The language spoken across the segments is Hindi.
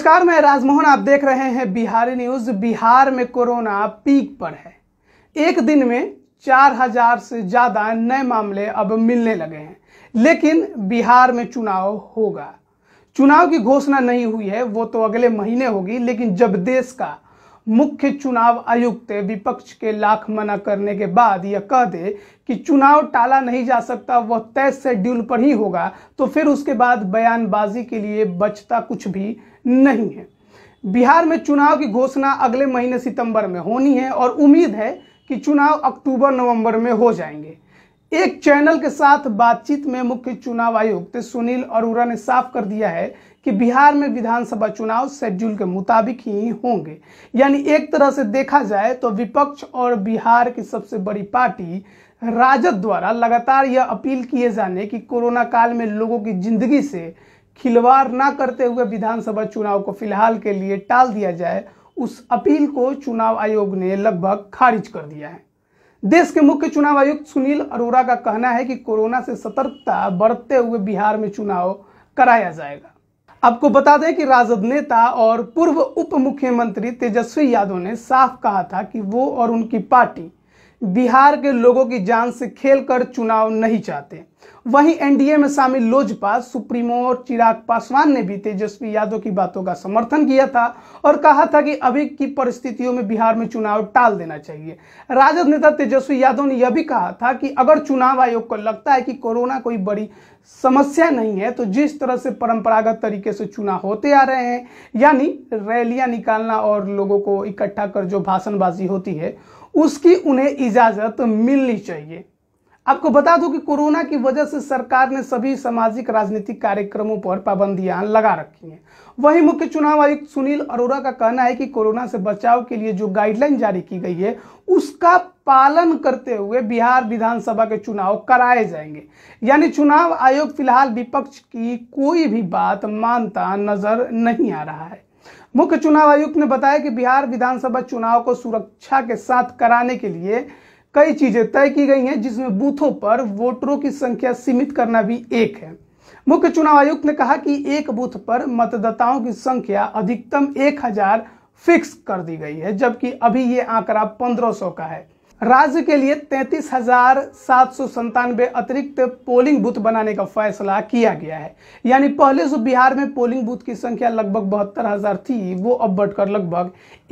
नमस्कार मैं राजमोहन आप देख रहे हैं बिहारी न्यूज बिहार में कोरोना पीक पर है एक दिन में 4000 से ज्यादा नए मामले अब मिलने लगे हैं लेकिन बिहार में चुनाव होगा चुनाव की घोषणा नहीं हुई है वो तो अगले महीने होगी लेकिन जब देश का मुख्य चुनाव आयुक्त विपक्ष के लाख मना करने के बाद यह कह दे कि चुनाव टाला नहीं जा सकता वह तय शेड्यूल पर ही होगा तो फिर उसके बाद बयानबाजी के लिए बचता कुछ भी नहीं है बिहार में चुनाव की घोषणा अगले महीने सितंबर में होनी है और उम्मीद है कि चुनाव अक्टूबर नवंबर में हो जाएंगे एक चैनल के साथ बातचीत में मुख्य चुनाव आयुक्त सुनील अरोरा ने साफ कर दिया है कि बिहार में विधानसभा चुनाव शेड्यूल के मुताबिक ही होंगे यानी एक तरह से देखा जाए तो विपक्ष और बिहार की सबसे बड़ी पार्टी राजद द्वारा लगातार यह अपील किए जाने की कोरोना काल में लोगों की जिंदगी से खिलवाड़ ना करते हुए विधानसभा चुनाव को फिलहाल के लिए टाल दिया जाए उस अपील को चुनाव आयोग ने लगभग खारिज कर दिया है देश के मुख्य चुनाव आयुक्त सुनील अरोरा का कहना है कि कोरोना से सतर्कता बढ़ते हुए बिहार में चुनाव कराया जाएगा आपको बता दें कि राजद नेता और पूर्व उप मुख्यमंत्री तेजस्वी यादव ने साफ कहा था कि वो और उनकी पार्टी बिहार के लोगों की जान से खेलकर चुनाव नहीं चाहते वहीं एनडीए में शामिल लोजपा सुप्रीमो और चिराग पासवान ने भी तेजस्वी यादव की बातों का समर्थन किया था और कहा था कि अभी की परिस्थितियों में बिहार में चुनाव टाल देना चाहिए राजद नेता तेजस्वी यादव ने यह भी कहा था कि अगर चुनाव आयोग को लगता है कि कोरोना कोई बड़ी समस्या नहीं है तो जिस तरह से परंपरागत तरीके से चुनाव होते आ रहे हैं यानी रैलियां निकालना और लोगों को इकट्ठा कर जो भाषणबाजी होती है उसकी उन्हें इजाज़त मिलनी चाहिए आपको बता दूं कि कोरोना की वजह से सरकार ने सभी सामाजिक राजनीतिक कार्यक्रमों पर पाबंदियां लगा रखी हैं वहीं मुख्य चुनाव आयुक्त सुनील अरोरा का कहना है कि कोरोना से बचाव के लिए जो गाइडलाइन जारी की गई है उसका पालन करते हुए बिहार विधानसभा के चुनाव कराए जाएंगे यानी चुनाव आयोग फिलहाल विपक्ष की कोई भी बात मानता नजर नहीं आ रहा है मुख्य चुनाव आयुक्त ने बताया कि बिहार विधानसभा चुनाव को सुरक्षा के साथ कराने के लिए कई चीजें तय की गई हैं जिसमें बूथों पर वोटरों की संख्या सीमित करना भी एक है मुख्य चुनाव आयुक्त ने कहा कि एक बूथ पर मतदाताओं की संख्या अधिकतम एक हजार फिक्स कर दी गई है जबकि अभी ये आंकड़ा पंद्रह सौ का है राज्य के लिए तैंतीस हजार सात सौ संतानवे अतिरिक्त पोलिंग बूथ बनाने का फैसला किया गया है यानी पहले जो बिहार में पोलिंग बूथ की संख्या लगभग बहत्तर हजार थी वो अब बढ़कर लगभग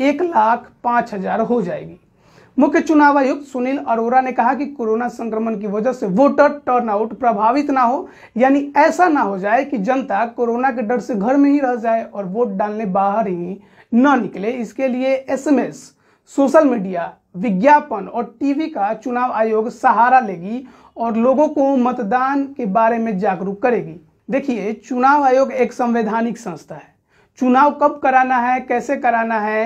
एक लाख पाँच हजार हो जाएगी मुख्य चुनाव आयुक्त सुनील अरोरा ने कहा कि कोरोना संक्रमण की वजह से वोटर टर्नआउट प्रभावित ना हो यानी ऐसा ना हो जाए कि जनता कोरोना के डर से घर में ही रह जाए और वोट डालने बाहर ही न निकले इसके लिए एसएमएस सोशल मीडिया विज्ञापन और टीवी का चुनाव आयोग सहारा लेगी और लोगों को मतदान के बारे में जागरूक करेगी देखिए चुनाव आयोग एक संवैधानिक संस्था है चुनाव कब कराना है कैसे कराना है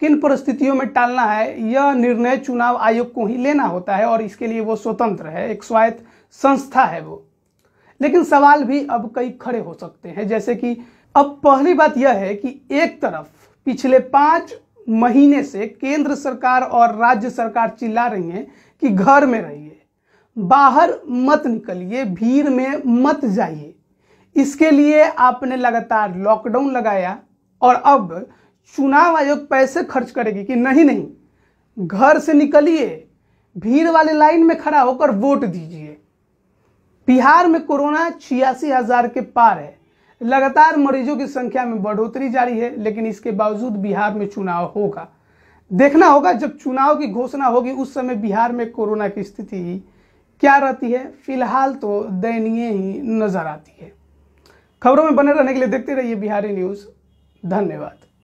किन परिस्थितियों में टालना है यह निर्णय चुनाव आयोग को ही लेना होता है और इसके लिए वो स्वतंत्र है एक स्वायत्त संस्था है वो लेकिन सवाल भी अब कई खड़े हो सकते हैं जैसे कि अब पहली बात यह है कि एक तरफ पिछले पाँच महीने से केंद्र सरकार और राज्य सरकार चिल्ला रही हैं कि घर में रहिए बाहर मत निकलिए भीड़ में मत जाइए इसके लिए आपने लगातार लॉकडाउन लगाया और अब चुनाव आयोग पैसे खर्च करेगी कि नहीं नहीं घर से निकलिए भीड़ वाले लाइन में खड़ा होकर वोट दीजिए बिहार में कोरोना छियासी हजार के पार है लगातार मरीजों की संख्या में बढ़ोतरी जारी है लेकिन इसके बावजूद बिहार में चुनाव होगा देखना होगा जब चुनाव की घोषणा होगी उस समय बिहार में कोरोना की स्थिति क्या रहती है फिलहाल तो दयनीय ही नजर आती है खबरों में बने रहने के लिए देखते रहिए बिहारी न्यूज धन्यवाद